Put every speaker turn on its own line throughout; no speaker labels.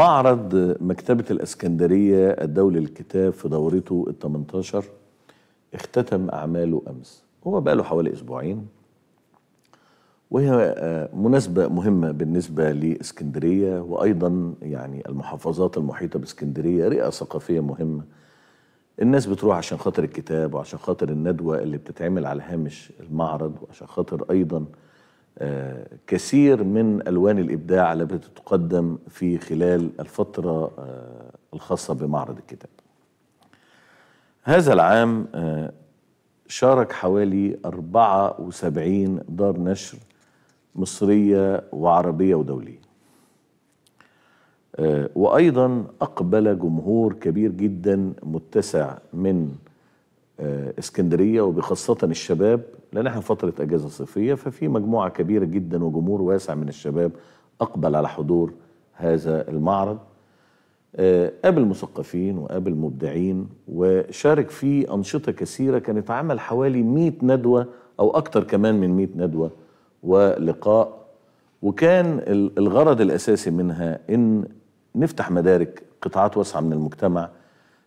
معرض مكتبة الإسكندرية الدولي للكتاب في دورته ال 18 اختتم أعماله أمس هو بقى له حوالي أسبوعين وهي آه، مناسبة مهمة بالنسبة لإسكندرية وأيضا يعني المحافظات المحيطة بإسكندرية رئة ثقافية مهمة الناس بتروح عشان خاطر الكتاب وعشان خاطر الندوة اللي بتتعمل على هامش المعرض وعشان خاطر أيضا كثير من الوان الابداع التي تقدم في خلال الفتره آه، الخاصه بمعرض الكتاب. هذا العام آه، شارك حوالي 74 دار نشر مصريه وعربيه ودوليه. آه، وايضا اقبل جمهور كبير جدا متسع من آه، اسكندريه وبخاصه الشباب لان احنا فتره اجازه صيفيه ففي مجموعه كبيره جدا وجمهور واسع من الشباب اقبل على حضور هذا المعرض آه، قابل مثقفين وقابل مبدعين وشارك في انشطه كثيره كانت عمل حوالي 100 ندوه او اكتر كمان من 100 ندوه ولقاء وكان الغرض الاساسي منها ان نفتح مدارك قطاعات واسعه من المجتمع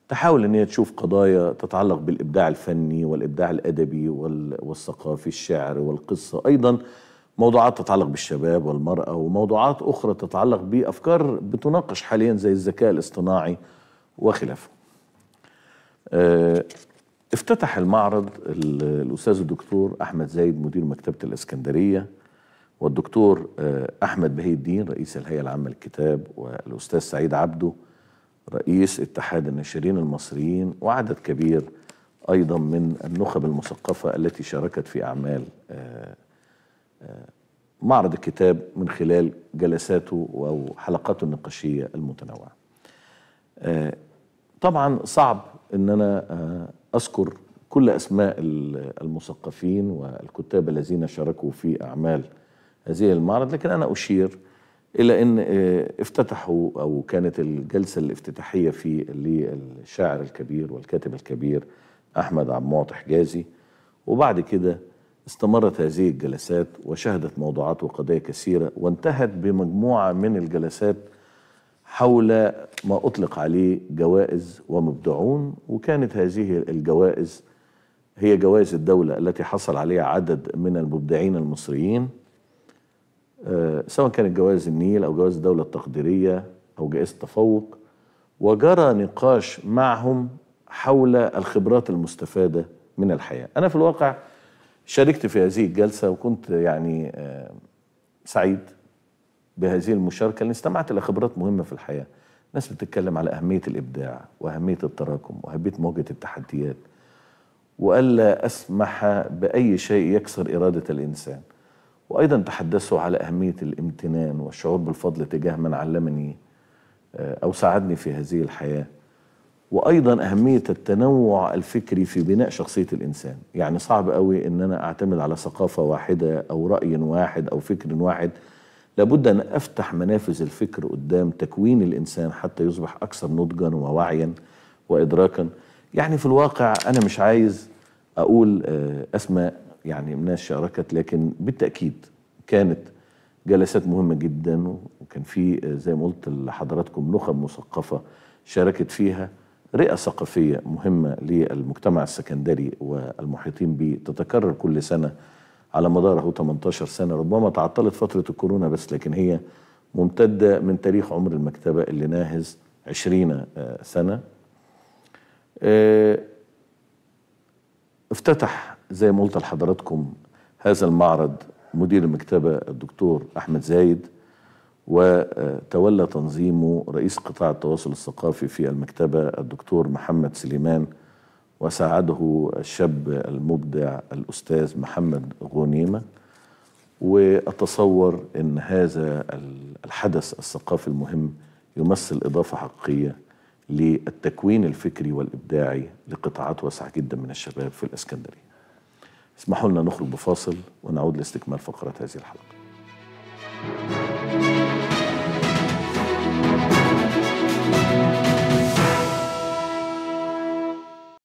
تحاول ان هي تشوف قضايا تتعلق بالابداع الفني والابداع الادبي والثقافي الشعر والقصه ايضا موضوعات تتعلق بالشباب والمراه وموضوعات اخرى تتعلق بافكار بتناقش حاليا زي الذكاء الاصطناعي وخلافه آه، افتتح المعرض الاستاذ الدكتور احمد زايد مدير مكتبه الاسكندريه والدكتور آه، احمد بهي الدين رئيس الهيئه العامه للكتاب والاستاذ سعيد عبده رئيس اتحاد الناشرين المصريين وعدد كبير أيضا من النخب المثقفة التي شاركت في أعمال آه، آه، معرض الكتاب من خلال جلساته أو حلقاته النقاشية المتنوعة آه، طبعا صعب أن أنا أذكر كل أسماء المثقفين والكتاب الذين شاركوا في أعمال هذه المعرض لكن أنا أشير إلا أن آه، افتتحوا أو كانت الجلسة الافتتاحية في للشاعر الكبير والكاتب الكبير أحمد عبد المعطي حجازي وبعد كده استمرت هذه الجلسات وشهدت موضوعات وقضايا كثيرة وانتهت بمجموعة من الجلسات حول ما أطلق عليه جوائز ومبدعون وكانت هذه الجوائز هي جوائز الدولة التي حصل عليها عدد من المبدعين المصريين آه، سواء كانت جوائز النيل أو جوائز الدولة التقديرية أو جائزة التفوق وجرى نقاش معهم حول الخبرات المستفادة من الحياة أنا في الواقع شاركت في هذه الجلسة وكنت يعني آه، سعيد بهذه المشاركة لأن استمعت إلى خبرات مهمة في الحياة ناس بتتكلم على أهمية الإبداع وأهمية التراكم وأهمية مواجهة التحديات وألا أسمح بأي شيء يكسر إرادة الإنسان وأيضا تحدثوا على أهمية الامتنان والشعور بالفضل تجاه من علمني آه، أو ساعدني في هذه الحياة وأيضا أهمية التنوع الفكري في بناء شخصية الإنسان يعني صعب قوي أن أنا أعتمد على ثقافة واحدة أو رأي واحد أو فكر واحد لابد أن أفتح منافذ الفكر قدام تكوين الإنسان حتى يصبح أكثر نضجا ووعيا وإدراكا يعني في الواقع أنا مش عايز أقول آه، أسماء يعني الناس شاركت لكن بالتاكيد كانت جلسات مهمه جدا وكان في زي ما قلت لحضراتكم نخب مثقفه شاركت فيها رئه ثقافيه مهمه للمجتمع السكندري والمحيطين به تتكرر كل سنه على مدار اهو 18 سنه ربما تعطلت فتره الكورونا بس لكن هي ممتده من تاريخ عمر المكتبه اللي ناهز 20 آه، سنه آه، افتتح زي ما قلت لحضراتكم هذا المعرض مدير المكتبة الدكتور أحمد زايد وتولى تنظيمه رئيس قطاع التواصل الثقافي في المكتبة الدكتور محمد سليمان وساعده الشاب المبدع الأستاذ محمد غنيمة وأتصور أن هذا الحدث الثقافي المهم يمثل إضافة حقيقية للتكوين الفكري والإبداعي لقطاعات واسعة جدا من الشباب في الإسكندرية اسمحوا لنا نخرج بفاصل ونعود لاستكمال فقرات هذه الحلقه